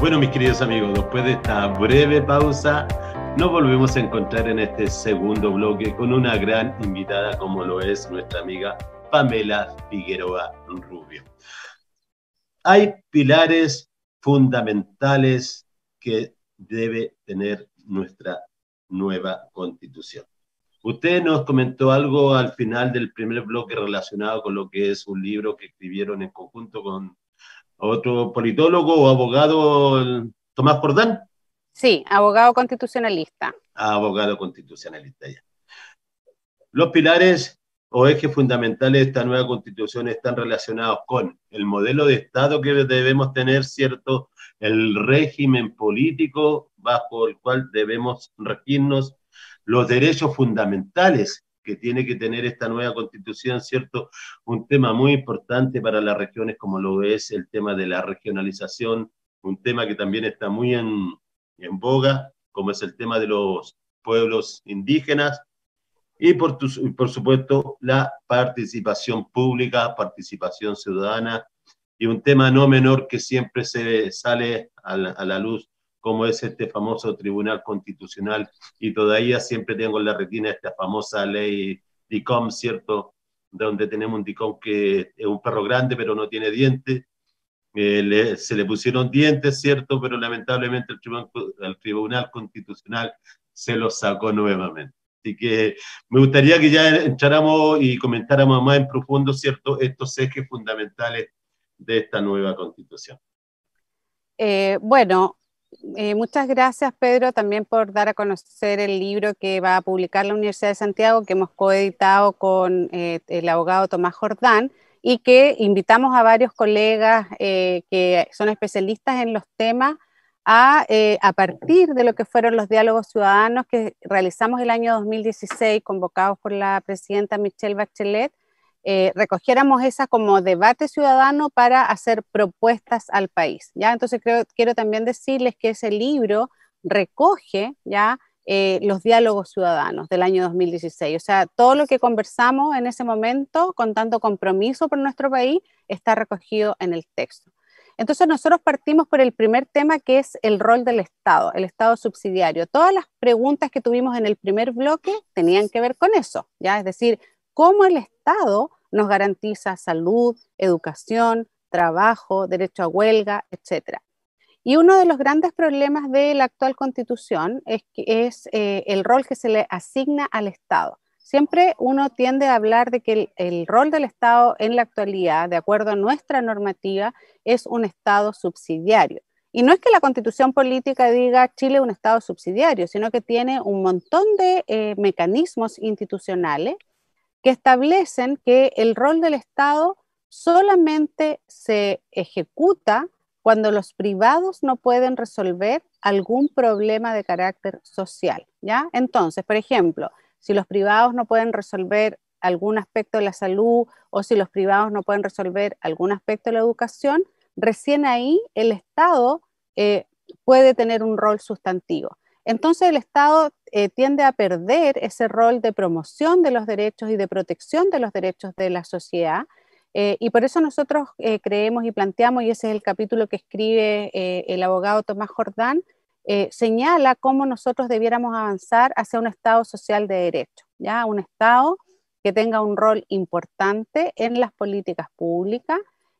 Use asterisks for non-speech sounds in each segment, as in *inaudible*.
Bueno, mis queridos amigos, después de esta breve pausa, nos volvemos a encontrar en este segundo bloque con una gran invitada como lo es nuestra amiga Pamela Figueroa Rubio. Hay pilares fundamentales que debe tener nuestra nueva constitución. Usted nos comentó algo al final del primer bloque relacionado con lo que es un libro que escribieron en conjunto con otro politólogo o abogado, Tomás Jordán. Sí, abogado constitucionalista. Ah, abogado constitucionalista, ya. Los pilares o ejes fundamentales de esta nueva constitución están relacionados con el modelo de Estado que debemos tener, ¿cierto? El régimen político bajo el cual debemos regirnos, los derechos fundamentales que tiene que tener esta nueva constitución, ¿cierto? Un tema muy importante para las regiones como lo es el tema de la regionalización, un tema que también está muy en, en boga, como es el tema de los pueblos indígenas, y por, por supuesto la participación pública, participación ciudadana, y un tema no menor que siempre se sale a la luz como es este famoso Tribunal Constitucional, y todavía siempre tengo en la retina esta famosa ley DICOM, ¿cierto? Donde tenemos un DICOM que es un perro grande, pero no tiene dientes. Eh, se le pusieron dientes, ¿cierto? Pero lamentablemente el tribunal, tribunal Constitucional se los sacó nuevamente. Así que me gustaría que ya entráramos y comentáramos más en profundo, ¿cierto?, estos ejes fundamentales de esta nueva constitución. Eh, bueno, eh, muchas gracias, Pedro, también por dar a conocer el libro que va a publicar la Universidad de Santiago, que hemos coeditado con eh, el abogado Tomás Jordán y que invitamos a varios colegas eh, que son especialistas en los temas a partir de lo que fueron los diálogos ciudadanos que realizamos el año 2016, convocados por la presidenta Michelle Bachelet, eh, recogiéramos esa como debate ciudadano para hacer propuestas al país. ¿ya? Entonces creo, quiero también decirles que ese libro recoge ya eh, los diálogos ciudadanos del año 2016. O sea, todo lo que conversamos en ese momento con tanto compromiso por nuestro país está recogido en el texto. Entonces nosotros partimos por el primer tema que es el rol del Estado, el Estado subsidiario. Todas las preguntas que tuvimos en el primer bloque tenían que ver con eso, ¿ya? Es decir, cómo el Estado nos garantiza salud, educación, trabajo, derecho a huelga, etc. Y uno de los grandes problemas de la actual constitución es, eh, el rol que se le asigna al Estado. Siempre uno tiende a hablar de que el, rol del Estado en la actualidad, de acuerdo a nuestra normativa, es un Estado subsidiario. Y no es que la constitución política diga Chile un Estado subsidiario, sino que tiene un montón de eh, mecanismos institucionales que establecen que el rol del Estado solamente se ejecuta cuando los privados no pueden resolver algún problema de carácter social, ¿ya? Entonces, por ejemplo, si los privados no pueden resolver algún aspecto de la salud o si los privados no pueden resolver algún aspecto de la educación, recién ahí el Estado eh, puede tener un rol sustantivo entonces el Estado eh, tiende a perder ese rol de promoción de los derechos y de protección de los derechos de la sociedad. Eh, y por eso nosotros eh, creemos y planteamos, y ese es el capítulo que escribe el abogado Tomás Jordán, señala cómo nosotros debiéramos avanzar hacia un Estado social de derecho, ¿ya? un Estado que tenga un rol importante en las políticas públicas,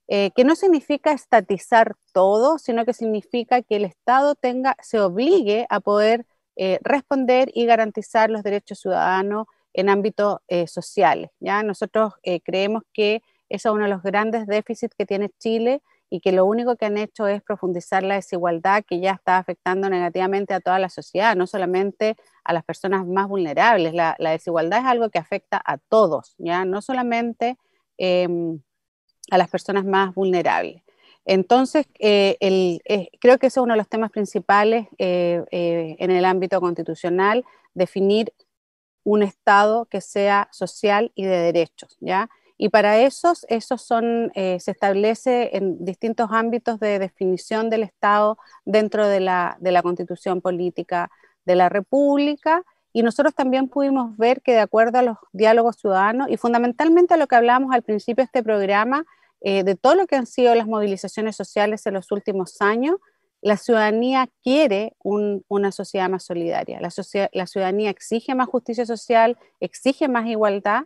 eh, que no significa estatizar todo, sino que significa que el Estado tenga, se obligue a poder eh, responder y garantizar los derechos ciudadanos en ámbitos eh, sociales. ¿ya? Nosotros creemos que es uno de los grandes déficits que tiene Chile y que lo único que han hecho es profundizar la desigualdad que ya está afectando negativamente a toda la sociedad, no solamente a las personas más vulnerables. La, desigualdad es algo que afecta a todos, ¿ya? no solamente... Em, a las personas más vulnerables. Entonces, eh, eh, creo que ese es uno de los temas principales eh, en el ámbito constitucional, definir un Estado que sea social y de derechos, Y para eso esos son, se establece en distintos ámbitos de definición del Estado dentro de la, de la, constitución política de la República y nosotros también pudimos ver que de acuerdo a los diálogos ciudadanos y fundamentalmente a lo que hablábamos al principio de este programa, eh, de todo lo que han sido las movilizaciones sociales en los últimos años, la ciudadanía quiere una sociedad más solidaria, la, ciudadanía exige más justicia social, exige más igualdad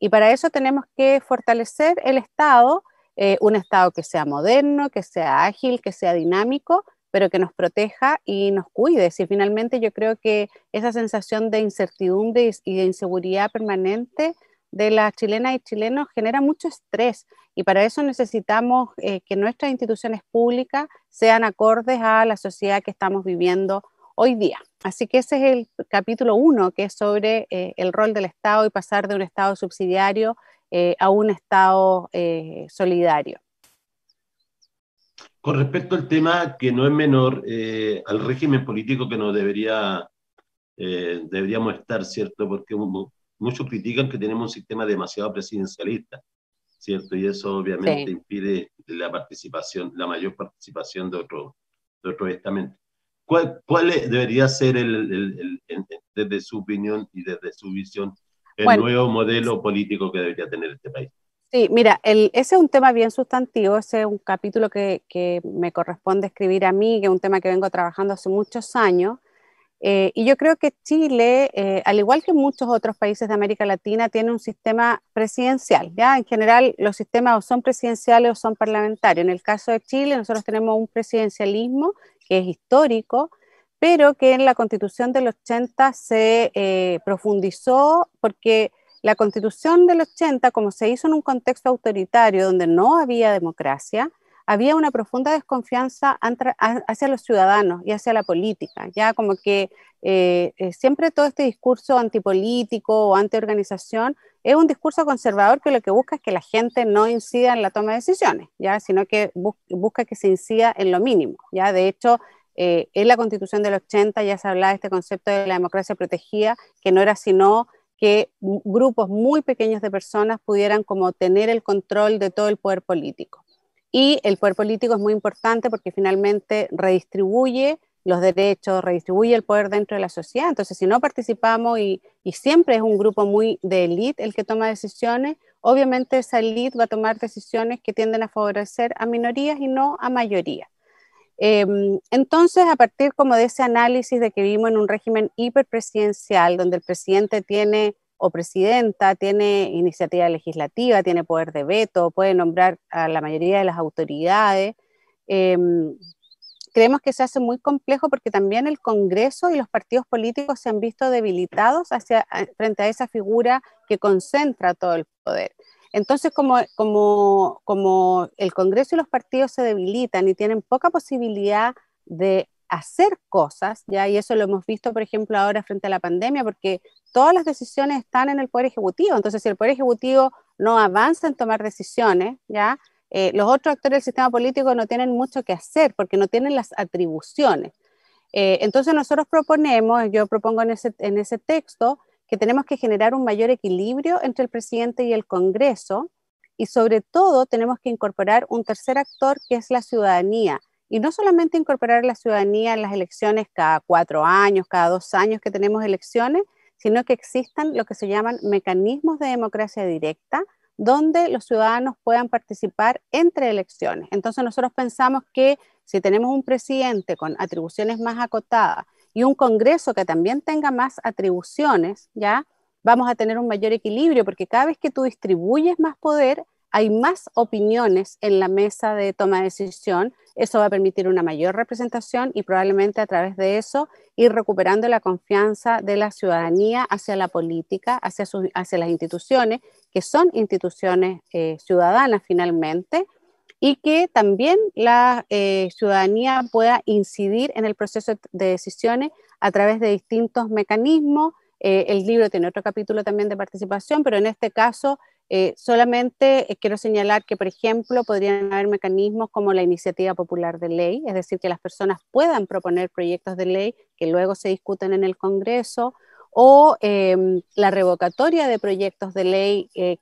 y para eso tenemos que fortalecer el Estado, eh, un Estado que sea moderno, que sea ágil, que sea dinámico pero que nos proteja y nos cuide. Y finalmente yo creo que esa sensación de incertidumbre y de inseguridad permanente de las chilenas y chilenos genera mucho estrés y para eso necesitamos eh, que nuestras instituciones públicas sean acordes a la sociedad que estamos viviendo hoy día. Así que ese es el capítulo uno, que es sobre eh, el rol del Estado y pasar de un Estado subsidiario eh, a un Estado solidario. Con respecto al tema que no es menor, eh, al régimen político que nos debería, eh, deberíamos estar, ¿cierto? Porque muchos critican que tenemos un sistema demasiado presidencialista, ¿cierto? Y eso obviamente impide la participación, la mayor participación de otro, de otro estamento. ¿Cuál, ¿Cuál, debería ser, el, desde su opinión y desde su visión, el nuevo modelo político que debería tener este país? Sí, mira, ese es un tema bien sustantivo, ese es un capítulo que, me corresponde escribir a mí, que es un tema que vengo trabajando hace muchos años. Eh, y yo creo que Chile, eh, al igual que muchos otros países de América Latina, tiene un sistema presidencial. ¿ya? En general, los sistemas o son presidenciales o son parlamentarios. En el caso de Chile, nosotros tenemos un presidencialismo que es histórico, pero que en la constitución del 80 se eh, profundizó porque la constitución del 80, como se hizo en un contexto autoritario donde no había democracia, había una profunda desconfianza hacia los ciudadanos y hacia la política, ya como que eh, eh, siempre todo este discurso antipolítico o antiorganización es un discurso conservador que lo que busca es que la gente no incida en la toma de decisiones, ya, sino que busca que se incida en lo mínimo, ya, de hecho, eh, en la constitución del 80 ya se hablaba de este concepto de la democracia protegida, que no era sino que grupos muy pequeños de personas pudieran como tener el control de todo el poder político. Y el poder político es muy importante porque finalmente redistribuye los derechos, redistribuye el poder dentro de la sociedad. Entonces, si no participamos y, siempre es un grupo muy de élite el que toma decisiones, obviamente esa élite va a tomar decisiones que tienden a favorecer a minorías y no a mayorías. Em, entonces, a partir como de ese análisis de que vivimos en un régimen hiperpresidencial, donde el presidente tiene o presidenta tiene iniciativa legislativa, tiene poder de veto, puede nombrar a la mayoría de las autoridades, em, creemos que se hace muy complejo porque también el Congreso y los partidos políticos se han visto debilitados frente a esa figura que concentra todo el poder. Entonces, como, el Congreso y los partidos se debilitan y tienen poca posibilidad de hacer cosas, ¿ya? y eso lo hemos visto, por ejemplo, ahora frente a la pandemia, porque todas las decisiones están en el Poder Ejecutivo. Entonces, si el Poder Ejecutivo no avanza en tomar decisiones, ¿ya? Eh, los otros actores del sistema político no tienen mucho que hacer porque no tienen las atribuciones. Eh, entonces, nosotros proponemos, yo propongo en ese texto, que tenemos que generar un mayor equilibrio entre el presidente y el Congreso y sobre todo tenemos que incorporar un tercer actor que es la ciudadanía. Y no solamente incorporar la ciudadanía en las elecciones cada cuatro años, cada dos años que tenemos elecciones, sino que existan lo que se llaman mecanismos de democracia directa, donde los ciudadanos puedan participar entre elecciones. Entonces nosotros pensamos que si tenemos un presidente con atribuciones más acotadas, y un Congreso que también tenga más atribuciones, ¿ya? Vamos a tener un mayor equilibrio porque cada vez que tú distribuyes más poder, hay más opiniones en la mesa de toma de decisión. Eso va a permitir una mayor representación y probablemente a través de eso ir recuperando la confianza de la ciudadanía hacia la política, hacia, hacia las instituciones, que son instituciones eh, ciudadanas finalmente, y que también la eh, ciudadanía pueda incidir en el proceso de decisiones a través de distintos mecanismos. Eh, el libro tiene otro capítulo también de participación, pero en este caso eh, solamente quiero señalar que, por ejemplo, podrían haber mecanismos como la iniciativa popular de ley, es decir, que las personas puedan proponer proyectos de ley que luego se discuten en el Congreso, o em, la revocatoria de proyectos de ley que,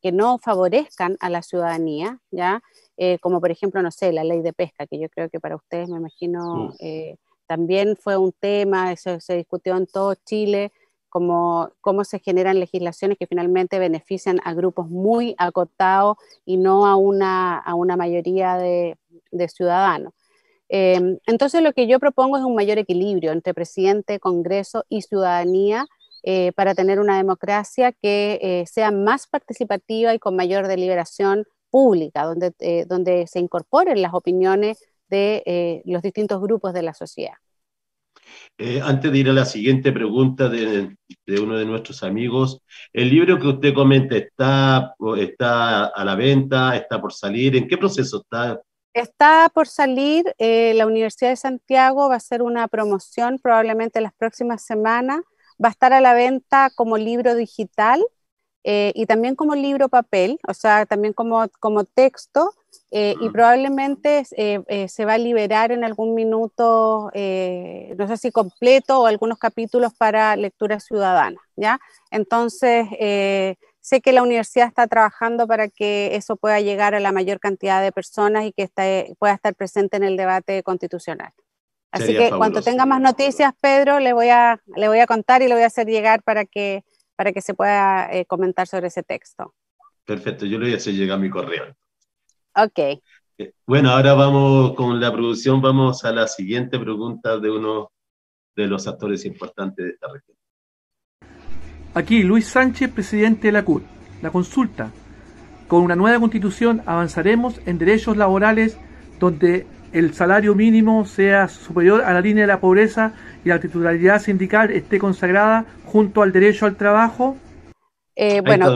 que, no favorezcan a la ciudadanía, ¿ya? Eh, como por ejemplo, no sé, la ley de pesca, que yo creo que para ustedes, me imagino, eh, también fue un tema, eso se discutió en todo Chile, como cómo se generan legislaciones que finalmente benefician a grupos muy acotados y no a una, a una mayoría de, ciudadanos. Em, entonces, lo que yo propongo es un mayor equilibrio entre presidente, Congreso y ciudadanía. Eh, para tener una democracia que sea más participativa y con mayor deliberación pública, donde, eh, donde se incorporen las opiniones de eh, los distintos grupos de la sociedad. Eh, antes de ir a la siguiente pregunta de, uno de nuestros amigos, el libro que usted comenta está, está a la venta, está por salir, ¿en qué proceso está? Está por salir, la Universidad de Santiago va a hacer una promoción probablemente las próximas semanas, va a estar a la venta como libro digital eh, y también como libro papel, o sea, también como, como texto, eh, y probablemente eh, se va a liberar en algún minuto, no sé si completo o algunos capítulos para lectura ciudadana, ¿ya? Entonces, sé que la universidad está trabajando para que eso pueda llegar a la mayor cantidad de personas y que pueda estar presente en el debate constitucional. Así que cuando tenga más noticias, Pedro, le voy, a, le voy a contar y le voy a hacer llegar para que para que se pueda eh, comentar sobre ese texto. Perfecto, yo lo voy a hacer llegar a mi correo. Ok. Eh, bueno, ahora vamos con la producción, vamos a la siguiente pregunta de uno de los actores importantes de esta región. Aquí Luis Sánchez, presidente de la CUT. La consulta. Con una nueva constitución avanzaremos en derechos laborales donde el salario mínimo sea superior a la línea de la pobreza y la titularidad sindical esté consagrada junto al derecho al trabajo? Eh, bueno,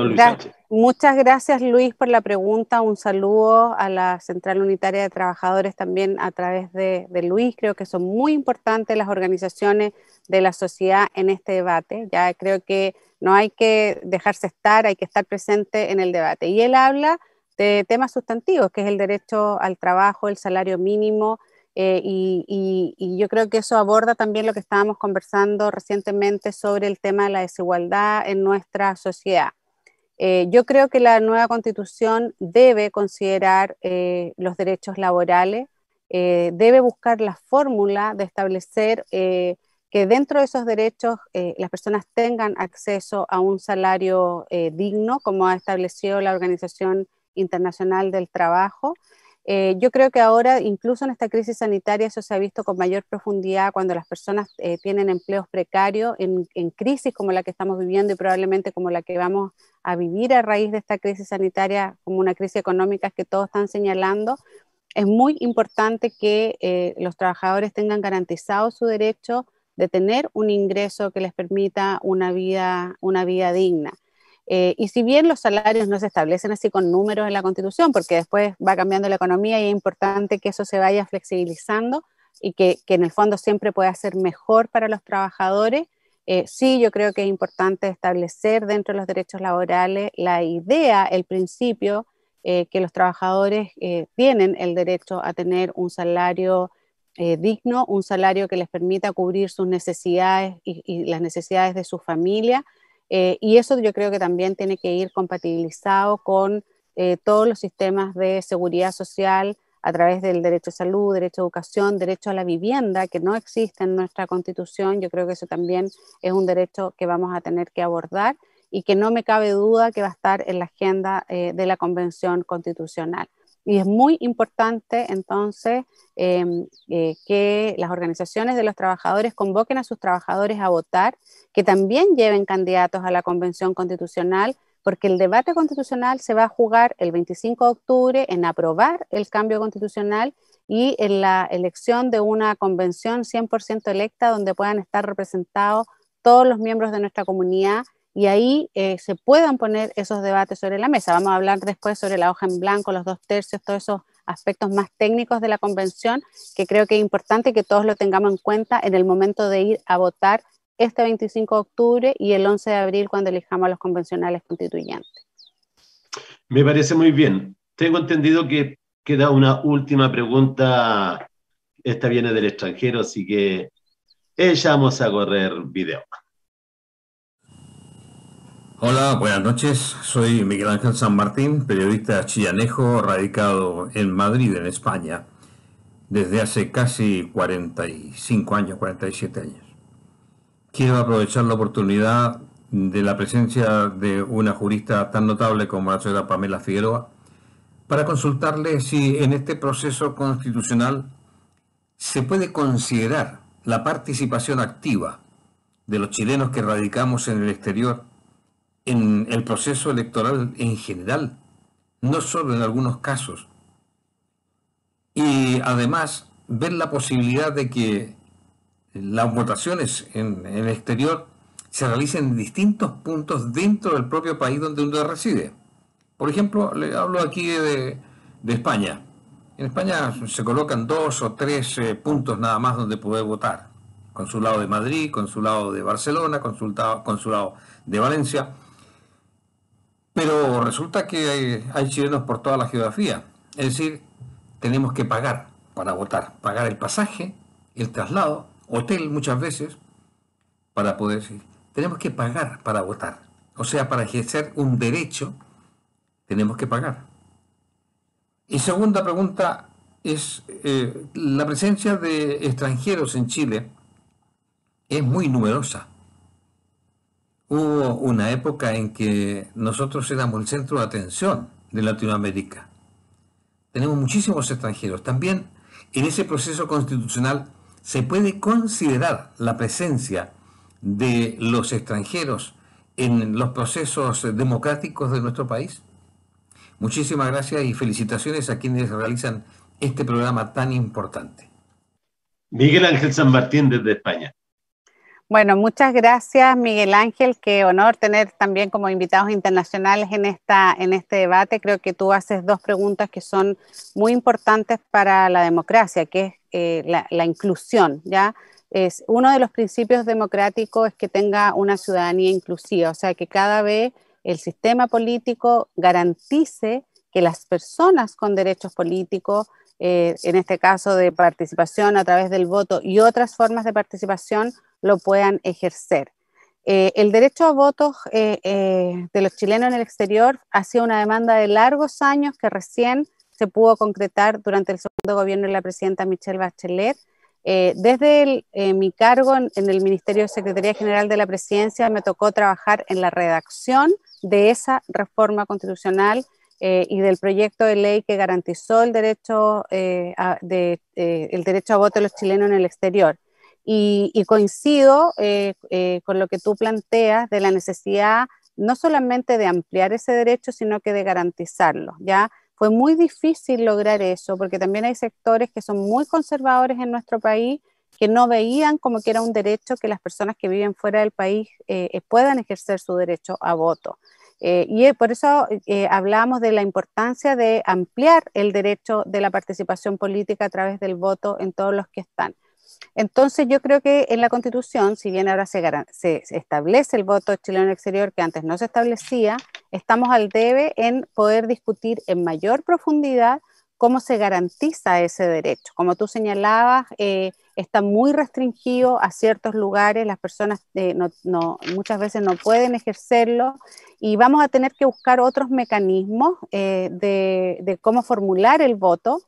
muchas gracias Luis por la pregunta. Un saludo a la Central Unitaria de Trabajadores también a través de, de Luis. Creo que son muy importantes las organizaciones de la sociedad en este debate. Ya creo que no hay que dejarse estar, hay que estar presente en el debate. Y él habla de temas sustantivos, que es el derecho al trabajo, el salario mínimo, eh, y, yo creo que eso aborda también lo que estábamos conversando recientemente sobre el tema de la desigualdad en nuestra sociedad. Eh, yo creo que la nueva constitución debe considerar eh, los derechos laborales, debe buscar la fórmula de establecer que dentro de esos derechos las personas tengan acceso a un salario digno, como ha establecido la Organización Internacional del Trabajo. Eh, yo creo que ahora, incluso en esta crisis sanitaria, eso se ha visto con mayor profundidad cuando las personas eh, tienen empleos precarios en, crisis como la que estamos viviendo y probablemente como la que vamos a vivir a raíz de esta crisis sanitaria, como una crisis económica que todos están señalando. Es muy importante que eh, los trabajadores tengan garantizado su derecho de tener un ingreso que les permita una vida, una vida digna. Eh, y si bien los salarios no se establecen así con números en la Constitución, porque después va cambiando la economía y es importante que eso se vaya flexibilizando y que, en el fondo siempre pueda ser mejor para los trabajadores, eh, sí yo creo que es importante establecer dentro de los derechos laborales la idea, el principio, eh, que los trabajadores tienen el derecho a tener un salario digno, un salario que les permita cubrir sus necesidades y, las necesidades de su familia, eh, y eso yo creo que también tiene que ir compatibilizado con eh, todos los sistemas de seguridad social a través del derecho a salud, derecho a educación, derecho a la vivienda, que no existe en nuestra constitución. Yo creo que eso también es un derecho que vamos a tener que abordar y que no me cabe duda que va a estar en la agenda eh, de la Convención Constitucional. Y es muy importante entonces em, eh, que las organizaciones de los trabajadores convoquen a sus trabajadores a votar, que también lleven candidatos a la Convención Constitucional, porque el debate constitucional se va a jugar el 25 de octubre en aprobar el cambio constitucional y en la elección de una convención 100% electa donde puedan estar representados todos los miembros de nuestra comunidad y ahí eh, se puedan poner esos debates sobre la mesa. Vamos a hablar después sobre la hoja en blanco, los dos tercios, todos esos aspectos más técnicos de la convención, que creo que es importante que todos lo tengamos en cuenta en el momento de ir a votar este 25 de octubre y el 11 de abril cuando elijamos a los convencionales constituyentes. Me parece muy bien. Tengo entendido que queda una última pregunta. Esta viene del extranjero, así que vamos a correr video. Hola, buenas noches. Soy Miguel Ángel San Martín, periodista chillanejo radicado en Madrid, en España, desde hace casi 45 años, 47 años. Quiero aprovechar la oportunidad de la presencia de una jurista tan notable como la señora Pamela Figueroa para consultarle si en este proceso constitucional se puede considerar la participación activa de los chilenos que radicamos en el exterior en el proceso electoral en general, no solo en algunos casos. Y además ver la posibilidad de que las votaciones en, el exterior se realicen en distintos puntos dentro del propio país donde uno reside. Por ejemplo, le hablo aquí de, España. En España se colocan dos o tres eh, puntos nada más donde poder votar. Consulado de Madrid, consulado de Barcelona, consulado de Valencia. Pero resulta que hay, chilenos por toda la geografía. Es decir, tenemos que pagar para votar, pagar el pasaje, el traslado, hotel muchas veces, para poder Tenemos que pagar para votar. O sea, para ejercer un derecho, tenemos que pagar. Y segunda pregunta es, eh, la presencia de extranjeros en Chile es muy numerosa hubo una época en que nosotros éramos el centro de atención de Latinoamérica. Tenemos muchísimos extranjeros. También en ese proceso constitucional se puede considerar la presencia de los extranjeros en los procesos democráticos de nuestro país. Muchísimas gracias y felicitaciones a quienes realizan este programa tan importante. Miguel Ángel San Martín desde España. Bueno, muchas gracias Miguel Ángel, qué honor tener también como invitados internacionales en, esta, en este debate. Creo que tú haces dos preguntas que son muy importantes para la democracia, que es eh, la, inclusión, ¿ya? Es, uno de los principios democráticos es que tenga una ciudadanía inclusiva, o sea, que cada vez el sistema político garantice que las personas con derechos políticos eh, en este caso de participación a través del voto y otras formas de participación lo puedan ejercer. Eh, el derecho a votos eh, eh, de los chilenos en el exterior ha sido una demanda de largos años que recién se pudo concretar durante el segundo gobierno de la presidenta Michelle Bachelet. desde mi cargo en, el Ministerio de Secretaría General de la Presidencia me tocó trabajar en la redacción de esa reforma constitucional y del proyecto de ley que garantizó el derecho, de, el derecho a voto de los chilenos en el exterior. Y, coincido eh, eh, con lo que tú planteas de la necesidad no solamente de ampliar ese derecho, sino que de garantizarlo. Ya fue muy difícil lograr eso, porque también hay sectores que son muy conservadores en nuestro país que no veían como que era un derecho que las personas que viven fuera del país eh, puedan ejercer su derecho a voto. y por eso hablamos de la importancia de ampliar el derecho de la participación política a través del voto en todos los que están. Entonces yo creo que en la Constitución, si bien ahora se, establece el voto chileno exterior que antes no se establecía, estamos al debe en poder discutir en mayor profundidad cómo se garantiza ese derecho. Como tú señalabas, eh, está muy restringido a ciertos lugares, las personas eh, muchas veces no pueden ejercerlo y vamos a tener que buscar otros mecanismos eh, de cómo formular el voto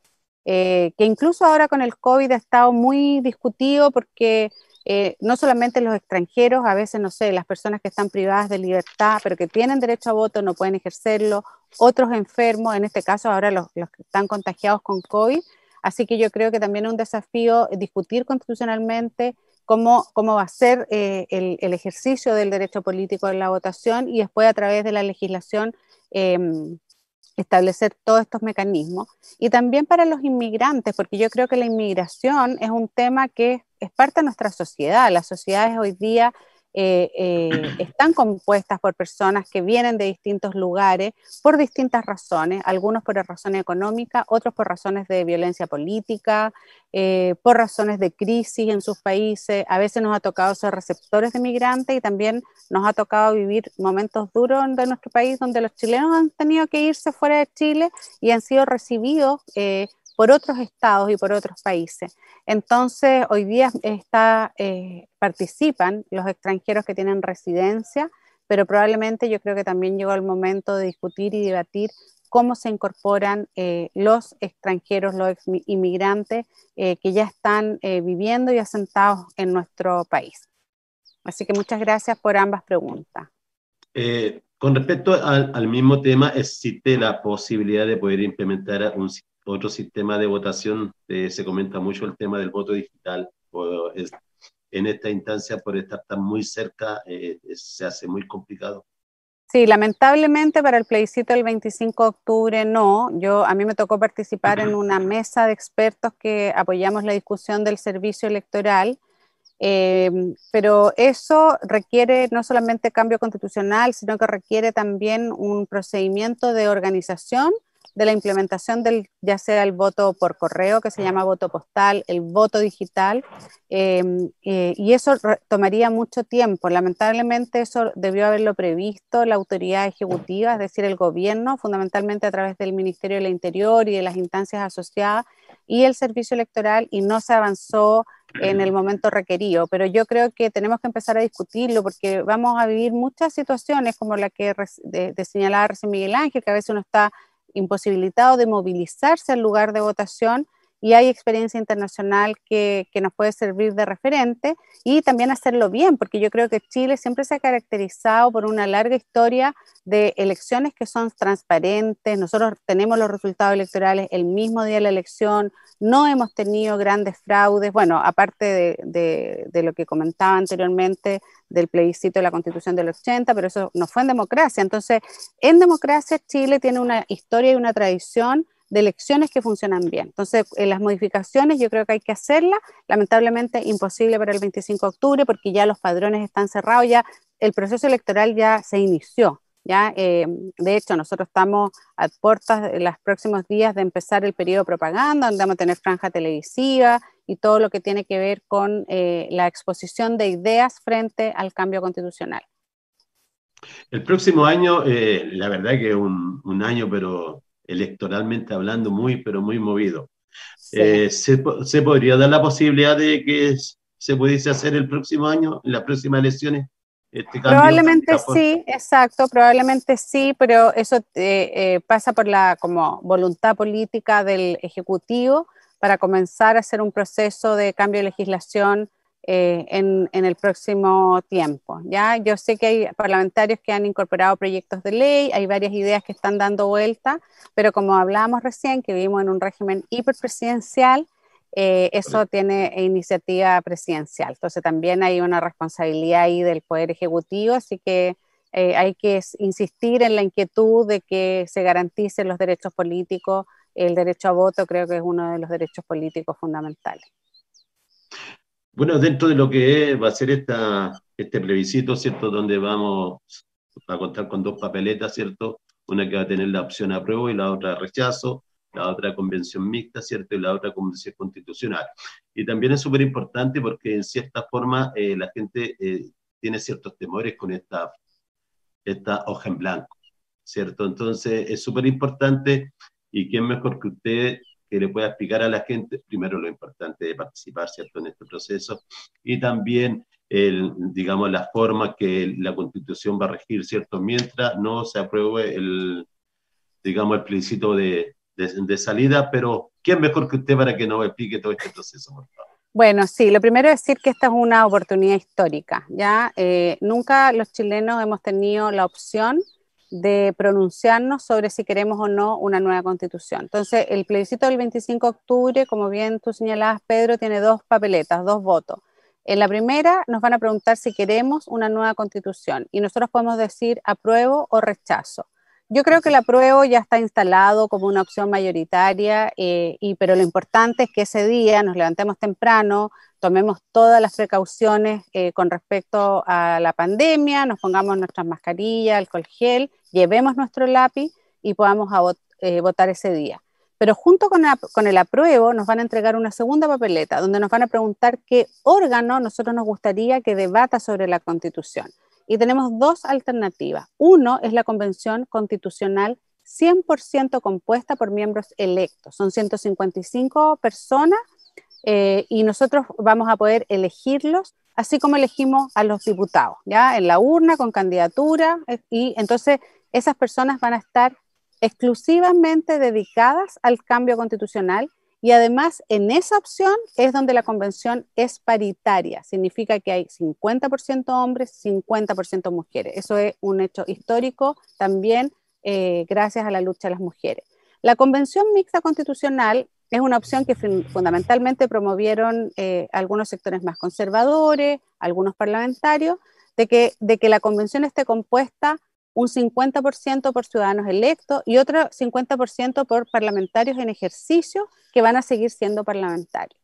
eh, que incluso ahora con el COVID ha estado muy discutido porque eh, no solamente los extranjeros, a veces, no sé, las personas que están privadas de libertad, pero que tienen derecho a voto, no pueden ejercerlo, otros enfermos, en este caso ahora los, que están contagiados con COVID. Así que yo creo que también es un desafío discutir constitucionalmente cómo, cómo va a ser eh, el, ejercicio del derecho político en la votación y después a través de la legislación em, establecer todos estos mecanismos y también para los inmigrantes, porque yo creo que la inmigración es un tema que es parte de nuestra sociedad. Las sociedades hoy día eh, eh, *clears throat* están compuestas por personas que vienen de distintos lugares por distintas razones, algunos por razones económicas, otros por razones de violencia política, eh, por razones de crisis en sus países. A veces nos ha tocado ser receptores de migrantes y también nos ha tocado vivir momentos duros de nuestro país donde los chilenos han tenido que irse fuera de Chile y han sido recibidos por otros estados y por otros países. Entonces, hoy día está, eh, participan los extranjeros que tienen residencia, pero probablemente yo creo que también llegó el momento de discutir y debatir cómo se incorporan eh, los extranjeros, los inmigrantes eh, que ya están viviendo y asentados en nuestro país. Así que muchas gracias por ambas preguntas. con respecto al, mismo tema, existe la posibilidad de poder implementar un sistema? otro sistema de votación, eh, se comenta mucho el tema del voto digital. en esta instancia, por estar tan muy cerca, eh, se hace muy complicado. Sí, lamentablemente para el plebiscito del 25 de octubre no. Yo a mí me tocó participar en una mesa de expertos que apoyamos la discusión del servicio electoral, eh, pero eso requiere no solamente cambio constitucional, sino que requiere también un procedimiento de organización de la implementación del, ya sea el voto por correo, que se llama voto postal, el voto digital, em, eh, y eso tomaría mucho tiempo. Lamentablemente eso debió haberlo previsto la autoridad ejecutiva, es decir, el gobierno, fundamentalmente a través del Ministerio del Interior y de las instancias asociadas, y el servicio electoral, y no se avanzó en el momento requerido, pero yo creo que tenemos que empezar a discutirlo porque vamos a vivir muchas situaciones como la que de, señalaba recién Miguel Ángel, que a veces uno está imposibilitado de movilizarse al lugar de votación y hay experiencia internacional que, que, nos puede servir de referente y también hacerlo bien, porque yo creo que Chile siempre se ha caracterizado por una larga historia de elecciones que son transparentes, nosotros tenemos los resultados electorales el mismo día de la elección, no hemos tenido grandes fraudes, bueno, aparte de, de lo que comentaba anteriormente del plebiscito de la constitución del 80, pero eso no fue en democracia, entonces en democracia Chile tiene una historia y una tradición de elecciones que funcionan bien. Entonces, eh, las modificaciones yo creo que hay que hacerlas, lamentablemente imposible para el 25 de octubre porque ya los padrones están cerrados, ya el proceso electoral ya se inició. ¿ya? Eh, de hecho, nosotros estamos a puertas en los próximos días de empezar el periodo de propaganda, donde vamos a tener franja televisiva y todo lo que tiene que ver con eh, la exposición de ideas frente al cambio constitucional. El próximo año, la verdad que es un, año, pero electoralmente hablando muy, pero muy movido. Eh, se, podría dar la posibilidad de que se pudiese hacer el próximo año, en las próximas elecciones? Este probablemente sí, exacto, probablemente sí, pero eso eh, eh, pasa por la como voluntad política del Ejecutivo para comenzar a hacer un proceso de cambio de legislación eh, en, el próximo tiempo. ¿ya? Yo sé que hay parlamentarios que han incorporado proyectos de ley, hay varias ideas que están dando vuelta, pero como hablábamos recién, que vivimos en un régimen hiperpresidencial, eh, eso tiene iniciativa presidencial. Entonces también hay una responsabilidad ahí del Poder Ejecutivo, así que eh, hay que insistir en la inquietud de que se garanticen los derechos políticos. El derecho a voto creo que es uno de los derechos políticos fundamentales. Bueno, dentro de lo que va a ser este plebiscito, ¿cierto? Donde vamos a contar con dos papeletas, ¿cierto? Una que va a tener la opción apruebo y la otra rechazo, la otra convención mixta, ¿cierto? Y la otra convención constitucional. Y también es súper importante porque en cierta forma eh, la gente eh, tiene ciertos temores con esta, esta hoja en blanco, ¿cierto? Entonces es súper importante y quién mejor que usted que le pueda explicar a la gente, primero lo importante de participar, ¿cierto?, en este proceso, y también, el, digamos, la forma que la Constitución va a regir, ¿cierto?, mientras no se apruebe el, digamos, el plebiscito de, de, salida, pero ¿quién mejor que usted para que nos explique todo este proceso, Bueno, sí, lo primero es decir que esta es una oportunidad histórica, ¿ya? Eh, nunca los chilenos hemos tenido la opción de pronunciarnos sobre si queremos o no una nueva constitución. Entonces, el plebiscito del 25 de octubre, como bien tú señalabas, Pedro, tiene dos papeletas, dos votos. En la primera nos van a preguntar si queremos una nueva constitución y nosotros podemos decir apruebo o rechazo. Yo creo que el apruebo ya está instalado como una opción mayoritaria, eh, pero lo importante es que ese día nos levantemos temprano, tomemos todas las precauciones eh, con respecto a la pandemia, nos pongamos nuestras mascarillas, alcohol gel llevemos nuestro lápiz y podamos eh, votar ese día. Pero junto con, con, el apruebo nos van a entregar una segunda papeleta donde nos van a preguntar qué órgano nosotros nos gustaría que debata sobre la constitución. Y tenemos dos alternativas. Uno es la convención constitucional 100% compuesta por miembros electos. Son 155 personas eh, y nosotros vamos a poder elegirlos así como elegimos a los diputados, ¿ya? En la urna, con candidatura, eh, y entonces esas personas van a estar exclusivamente dedicadas al cambio constitucional y además en esa opción es donde la convención es paritaria, significa que hay 50% hombres, 50% mujeres. Eso es un hecho histórico también eh, gracias a la lucha de las mujeres. La convención mixta constitucional es una opción que fundamentalmente promovieron eh, algunos sectores más conservadores, algunos parlamentarios, de que, de que la convención esté compuesta un 50% por ciudadanos electos y otro 50% por parlamentarios en ejercicio que van a seguir siendo parlamentarios.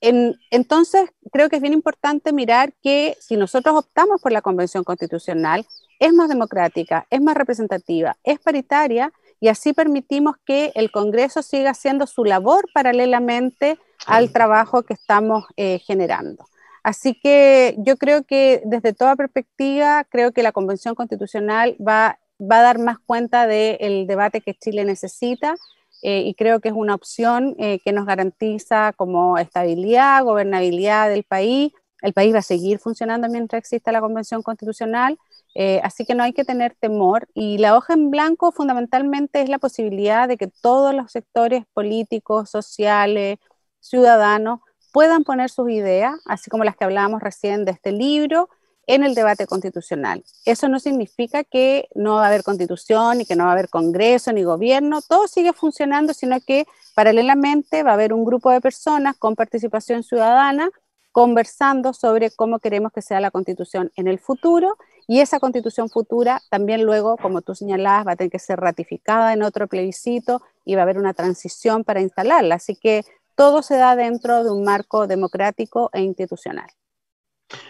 entonces, creo que es bien importante mirar que si nosotros optamos por la Convención Constitucional, es más democrática, es más representativa, es paritaria y así permitimos que el Congreso siga haciendo su labor paralelamente al trabajo que estamos eh, generando. Así que yo creo que desde toda perspectiva, creo que la Convención Constitucional va, a dar más cuenta del debate que Chile necesita eh, y creo que es una opción eh, que nos garantiza como estabilidad, gobernabilidad del país. El país va a seguir funcionando mientras exista la Convención Constitucional. Eh, así que no hay que tener temor. Y la hoja en blanco fundamentalmente es la posibilidad de que todos los sectores políticos, sociales, ciudadanos puedan poner sus ideas, así como las que hablábamos recién de este libro, en el debate constitucional. Eso no significa que no va a haber constitución, ni que no va a haber Congreso, ni gobierno, todo sigue funcionando, sino que paralelamente va a haber un grupo de personas con participación ciudadana conversando sobre cómo queremos que sea la constitución en el futuro y esa constitución futura también luego, como tú señalabas, va a tener que ser ratificada en otro plebiscito y va a haber una transición para instalarla. Así que todo se da dentro de un marco democrático e institucional.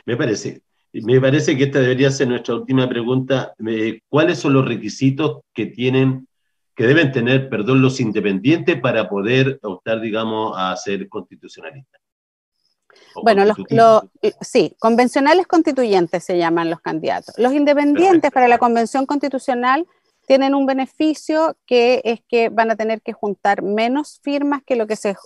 Me parece. Me parece que esta debería ser nuestra última pregunta. Eh, ¿Cuáles son los requisitos que tienen, que deben tener, perdón, los independientes para poder optar, digamos, a ser constitucionalistas? Bueno, los, sí, convencionales constituyentes se llaman los candidatos. Los independientes para la convención constitucional tienen un beneficio que es que van a tener que juntar menos firmas que lo que se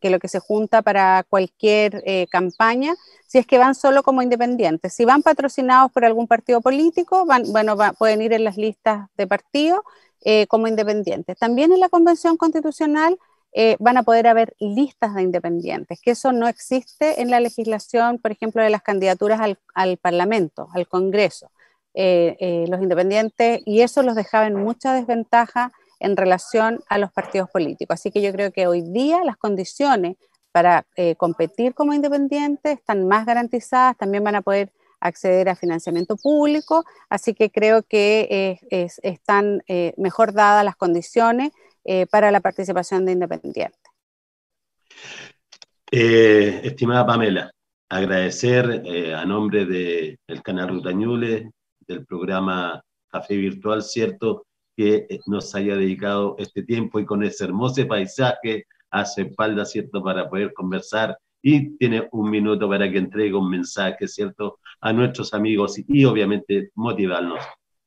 que lo que se junta para cualquier eh, campaña, si es que van solo como independientes. Si van patrocinados por algún partido político, pueden ir en las listas de partido eh, como independientes. También en la Convención Constitucional eh, van a poder haber listas de independientes, que eso no existe en la legislación, por ejemplo, de las candidaturas al Parlamento, al Congreso. los independientes, y eso los dejaba en mucha desventaja en relación a los partidos políticos. Así que yo creo que hoy día las condiciones para eh, competir como independientes están más garantizadas, también van a poder acceder a financiamiento público, así que creo que eh, están eh, mejor dadas las condiciones para la participación de independientes. estimada Pamela, agradecer a nombre del el canal Rutañules, del programa Café Virtual, ¿cierto? que eh, nos haya dedicado este tiempo y con ese hermoso paisaje hace espalda, ¿cierto?, para poder conversar y tiene un minuto para que entregue un mensaje, ¿cierto?, a nuestros amigos y, obviamente motivarnos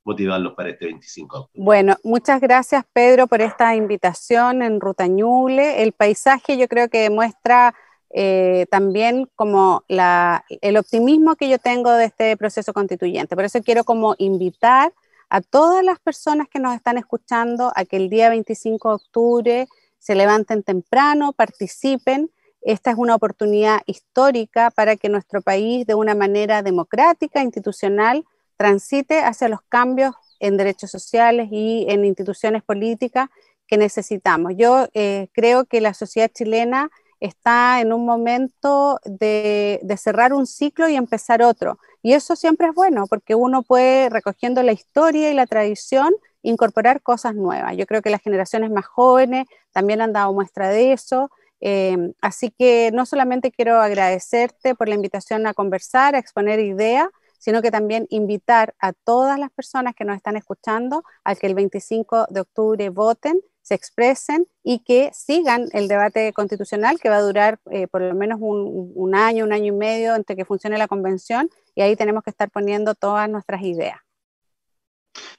motivarlos para este 25 Bueno, muchas gracias Pedro por esta invitación en Rutañule El paisaje yo creo que demuestra eh, también como la, el optimismo que yo tengo de este proceso constituyente. Por eso quiero como invitar a todas las personas que nos están escuchando a que el día 25 de octubre se levanten temprano, participen. Esta es una oportunidad histórica para que nuestro país, de una manera democrática, institucional, transite hacia los cambios en derechos sociales y en instituciones políticas que necesitamos. Yo eh, creo que la sociedad chilena está en un momento de, cerrar un ciclo y empezar otro. Y eso siempre es bueno, porque uno puede, recogiendo la historia y la tradición, incorporar cosas nuevas. Yo creo que las generaciones más jóvenes también han dado muestra de eso. Eh, así que no solamente quiero agradecerte por la invitación a conversar, a exponer ideas, sino que también invitar a todas las personas que nos están escuchando al que el 25 de octubre voten se expresen y que sigan el debate constitucional que va a durar eh, por lo menos un, año, un año y medio entre que funcione la convención y ahí tenemos que estar poniendo todas nuestras ideas.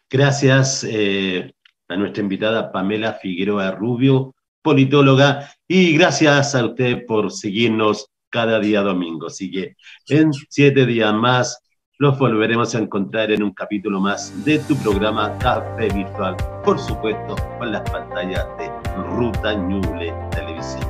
Gracias eh, a nuestra invitada Pamela Figueroa Rubio, politóloga, y gracias a usted por seguirnos cada día domingo. sigue en siete días más nos volveremos a encontrar en un capítulo más de tu programa Café Virtual, por supuesto, con las pantallas de Ruta Ñuble Televisión.